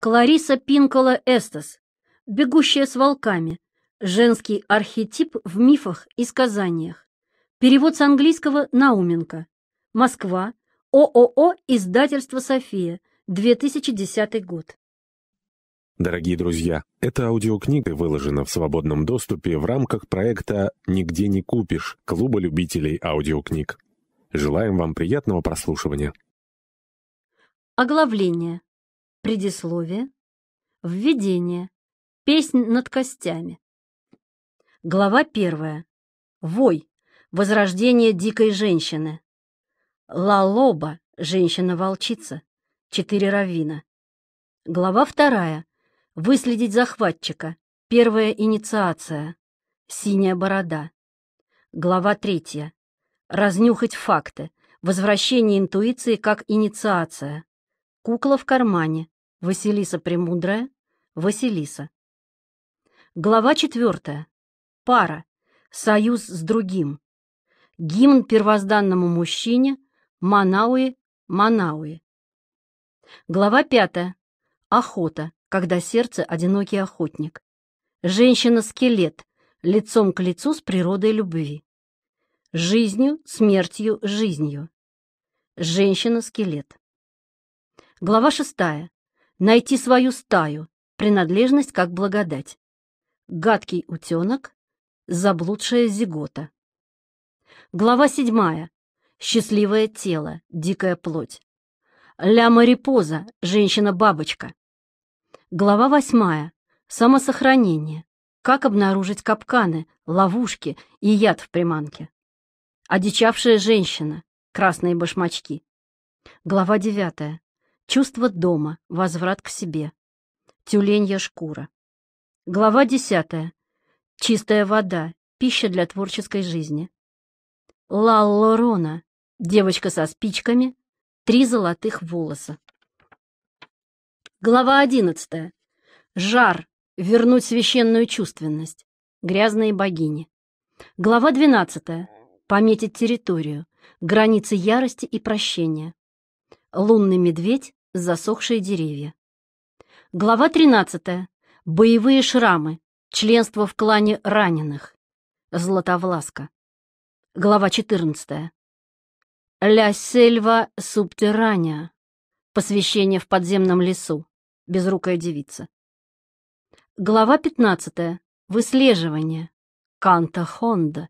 Клариса Пинкола Эстас. «Бегущая с волками. Женский архетип в мифах и сказаниях». Перевод с английского Науменко. Москва. ООО «Издательство София». 2010 год. Дорогие друзья, эта аудиокнига выложена в свободном доступе в рамках проекта «Нигде не купишь» Клуба любителей аудиокниг. Желаем вам приятного прослушивания. Оглавление. Предисловие. Введение. Песнь над костями. Глава первая. Вой. Возрождение дикой женщины. Лалоба. Женщина-волчица. Четыре раввина. Глава вторая. Выследить захватчика. Первая инициация. Синяя борода. Глава третья. Разнюхать факты. Возвращение интуиции как инициация. Кукла в кармане. Василиса Премудрая. Василиса. Глава четвертая. Пара. Союз с другим. Гимн первозданному мужчине. Манауи, Манауи. Глава пятая. Охота, когда сердце одинокий охотник. Женщина-скелет, лицом к лицу с природой любви. Жизнью, смертью, жизнью. Женщина-скелет. Глава 6. Найти свою стаю. Принадлежность как благодать. Гадкий утенок. Заблудшая зигота. Глава 7. Счастливое тело. Дикая плоть. Ля Марипоза. Женщина-бабочка. Глава 8. Самосохранение. Как обнаружить капканы, ловушки и яд в приманке. Одичавшая женщина. Красные башмачки. Глава 9. Чувство дома, возврат к себе. Тюленья шкура. Глава десятая. Чистая вода, пища для творческой жизни. Лаллорона, девочка со спичками, три золотых волоса. Глава одиннадцатая. Жар, вернуть священную чувственность. Грязные богини. Глава двенадцатая. Пометить территорию, границы ярости и прощения. Лунный медведь, засохшие деревья. Глава 13. Боевые шрамы. Членство в клане раненых. Златовласка. Глава 14. Ля сельва субтерраня. Посвящение в подземном лесу. Безрукая девица. Глава 15. Выслеживание. Канта Хонда.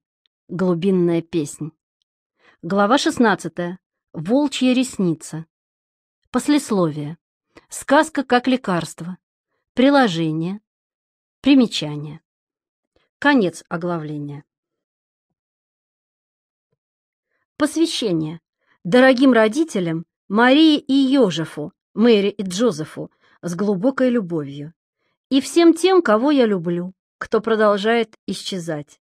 Глубинная песнь. Глава 16. Волчья ресница. Послесловие. Сказка как лекарство. Приложение. Примечание. Конец оглавления. Посвящение. Дорогим родителям Марии и Йожефу, Мэри и Джозефу, с глубокой любовью. И всем тем, кого я люблю, кто продолжает исчезать.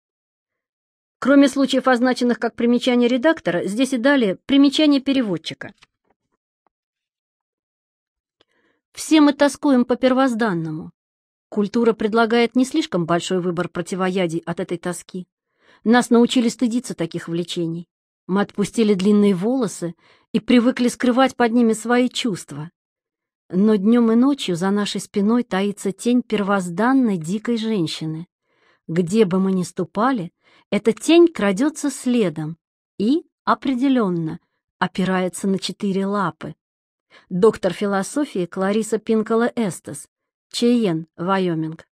Кроме случаев, означенных как примечание редактора, здесь и далее примечание переводчика – все мы тоскуем по первозданному. Культура предлагает не слишком большой выбор противоядий от этой тоски. Нас научили стыдиться таких влечений. Мы отпустили длинные волосы и привыкли скрывать под ними свои чувства. Но днем и ночью за нашей спиной таится тень первозданной дикой женщины. Где бы мы ни ступали, эта тень крадется следом и, определенно, опирается на четыре лапы, доктор философии Клариса Пинкола Эстес, Чейен, Вайоминг.